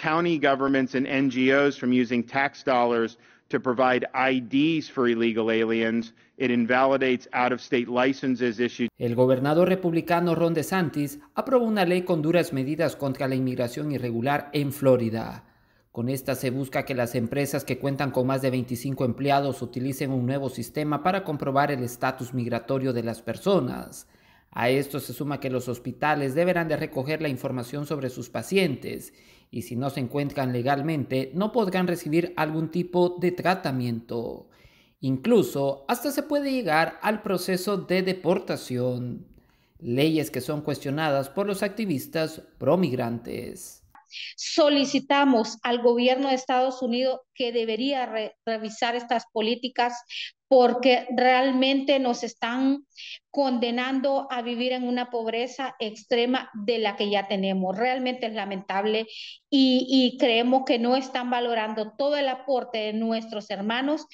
El gobernador republicano Ron DeSantis aprobó una ley con duras medidas contra la inmigración irregular en Florida. Con esta se busca que las empresas que cuentan con más de 25 empleados utilicen un nuevo sistema para comprobar el estatus migratorio de las personas. A esto se suma que los hospitales deberán de recoger la información sobre sus pacientes y si no se encuentran legalmente no podrán recibir algún tipo de tratamiento. Incluso hasta se puede llegar al proceso de deportación, leyes que son cuestionadas por los activistas promigrantes. Solicitamos al gobierno de Estados Unidos que debería revisar estas políticas porque realmente nos están condenando a vivir en una pobreza extrema de la que ya tenemos. Realmente es lamentable y creemos que no están valorando todo el aporte de nuestros hermanos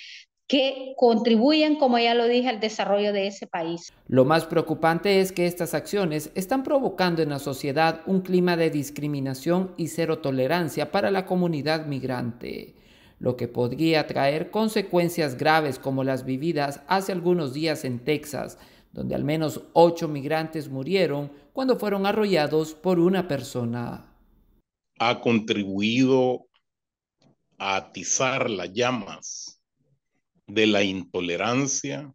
que contribuyen, como ya lo dije, al desarrollo de ese país. Lo más preocupante es que estas acciones están provocando en la sociedad un clima de discriminación y cero tolerancia para la comunidad migrante, lo que podría traer consecuencias graves como las vividas hace algunos días en Texas, donde al menos ocho migrantes murieron cuando fueron arrollados por una persona. Ha contribuido a atizar las llamas de la intolerancia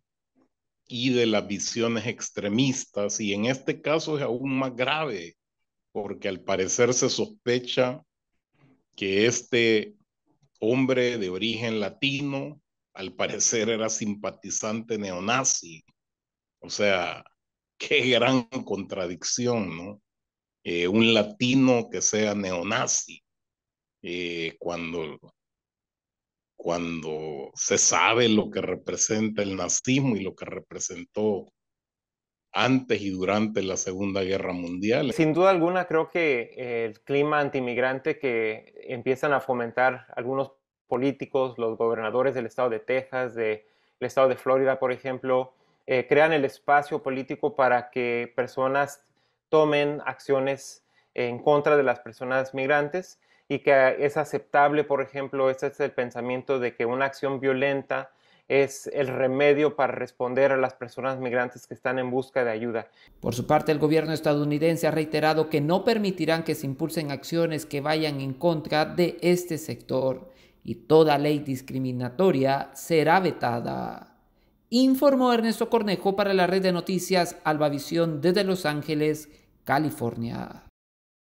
y de las visiones extremistas. Y en este caso es aún más grave, porque al parecer se sospecha que este hombre de origen latino, al parecer era simpatizante neonazi. O sea, qué gran contradicción, ¿no? Eh, un latino que sea neonazi, eh, cuando cuando se sabe lo que representa el nazismo y lo que representó antes y durante la Segunda Guerra Mundial. Sin duda alguna, creo que eh, el clima antimigrante que empiezan a fomentar algunos políticos, los gobernadores del estado de Texas, del estado de Florida, por ejemplo, eh, crean el espacio político para que personas tomen acciones en contra de las personas migrantes y que es aceptable, por ejemplo, este es el pensamiento de que una acción violenta es el remedio para responder a las personas migrantes que están en busca de ayuda. Por su parte, el gobierno estadounidense ha reiterado que no permitirán que se impulsen acciones que vayan en contra de este sector y toda ley discriminatoria será vetada. Informó Ernesto Cornejo para la red de noticias Visión desde Los Ángeles, California.